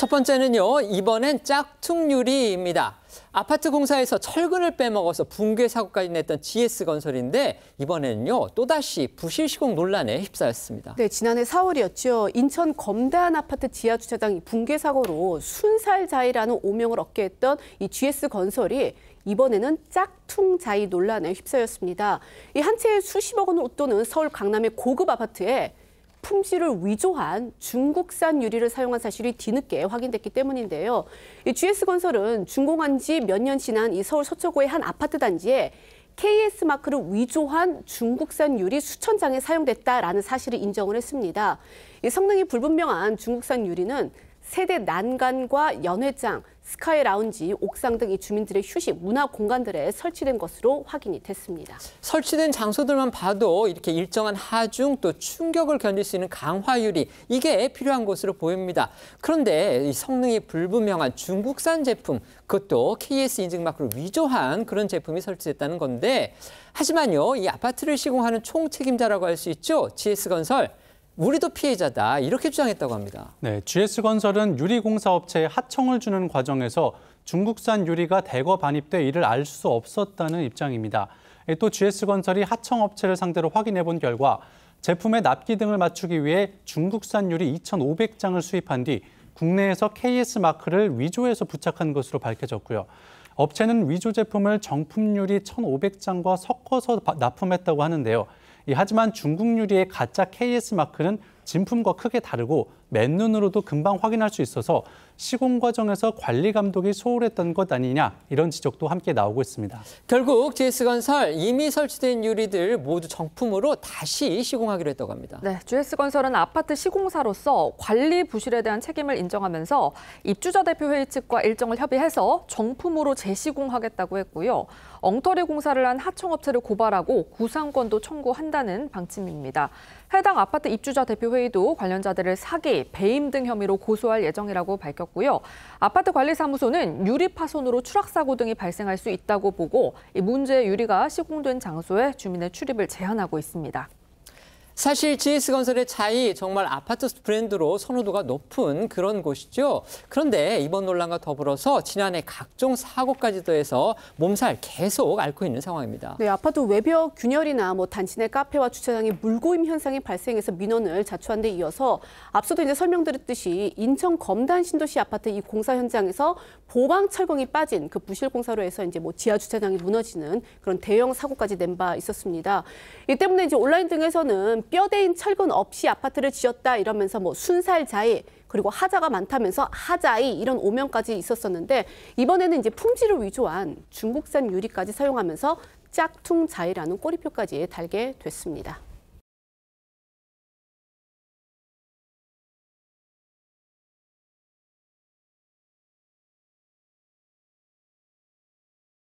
첫 번째는요, 이번엔 짝퉁유리입니다. 아파트 공사에서 철근을 빼먹어서 붕괴 사고까지 냈던 GS건설인데 이번에는요 또다시 부실 시공 논란에 휩싸였습니다. 네, 지난해 4월이었죠. 인천 검단 아파트 지하 주차장 붕괴 사고로 순살자이라는 오명을 얻게 했던 이 GS건설이 이번에는 짝퉁자이 논란에 휩싸였습니다. 이 한 채에 수십억 원 웃도는 서울 강남의 고급 아파트에 품질을 위조한 중국산 유리를 사용한 사실이 뒤늦게 확인됐기 때문인데요. 이 GS건설은 준공한 지 몇 년 지난 이 서울 서초구의 한 아파트 단지에 KS 마크를 위조한 중국산 유리 수천 장에 사용됐다라는 사실을 인정을 했습니다. 성능이 불분명한 중국산 유리는 세대 난간과 연회장, 스카이 라운지, 옥상 등 이 주민들의 휴식, 문화 공간들에 설치된 것으로 확인이 됐습니다. 설치된 장소들만 봐도 이렇게 일정한 하중 또 충격을 견딜 수 있는 강화유리 이게 필요한 것으로 보입니다. 그런데 성능이 불분명한 중국산 제품 그것도 KS 인증 마크를 위조한 그런 제품이 설치됐다는 건데 하지만요 이 아파트를 시공하는 총 책임자라고 할 수 있죠 GS건설 우리도 피해자다 이렇게 주장했다고 합니다. 네, GS건설은 유리공사업체에 하청을 주는 과정에서 중국산 유리가 대거 반입돼 이를 알 수 없었다는 입장입니다. 예, 또 GS건설이 하청업체를 상대로 확인해 본 결과 제품의 납기 등을 맞추기 위해 중국산 유리 2,500장을 수입한 뒤 국내에서 KS 마크를 위조해서 부착한 것으로 밝혀졌고요. 업체는 위조 제품을 정품 유리 1,500장과 섞어서 납품했다고 하는데요. 예, 하지만 중국 유리의 가짜 KS 마크는 진품과 크게 다르고 맨눈으로도 금방 확인할 수 있어서 시공 과정에서 관리 감독이 소홀했던 것 아니냐 이런 지적도 함께 나오고 있습니다. 결국 GS건설 이미 설치된 유리들 모두 정품으로 다시 시공하기로 했다고 합니다. 네, GS건설은 아파트 시공사로서 관리 부실에 대한 책임을 인정하면서 입주자 대표회의 측과 일정을 협의해서 정품으로 재시공하겠다고 했고요. 엉터리 공사를 한 하청업체를 고발하고 구상권도 청구한다는 방침입니다. 해당 아파트 입주자 대표회의 법무부의도 관련자들을 사기, 배임 등 혐의로 고소할 예정이라고 밝혔고요. 아파트 관리사무소는 유리 파손으로 추락사고 등이 발생할 수 있다고 보고 이 문제의 유리가 시공된 장소에 주민의 출입을 제한하고 있습니다. 사실 GS건설의 차이 정말 아파트 브랜드로 선호도가 높은 그런 곳이죠. 그런데 이번 논란과 더불어서 지난해 각종 사고까지 더해서 몸살 계속 앓고 있는 상황입니다. 네, 아파트 외벽 균열이나 뭐 단지내 카페와 주차장의 물고임 현상이 발생해서 민원을 자초한 데 이어서 앞서도 이제 설명드렸듯이 인천 검단 신도시 아파트 이 공사 현장에서 보방 철공이 빠진 그 부실 공사로 해서 이제 뭐 지하 주차장이 무너지는 그런 대형 사고까지 낸 바 있었습니다. 이 때문에 이제 온라인 등에서는 뼈대인 철근 없이 아파트를 지었다 이러면서 뭐순살자이 그리고 하자가 많다면서 하자이 이런 오명까지 있었었는데 이번에는 이제 품질을 위조한 중국산 유리까지 사용하면서 짝퉁 자이라는 꼬리표까지 달게 됐습니다.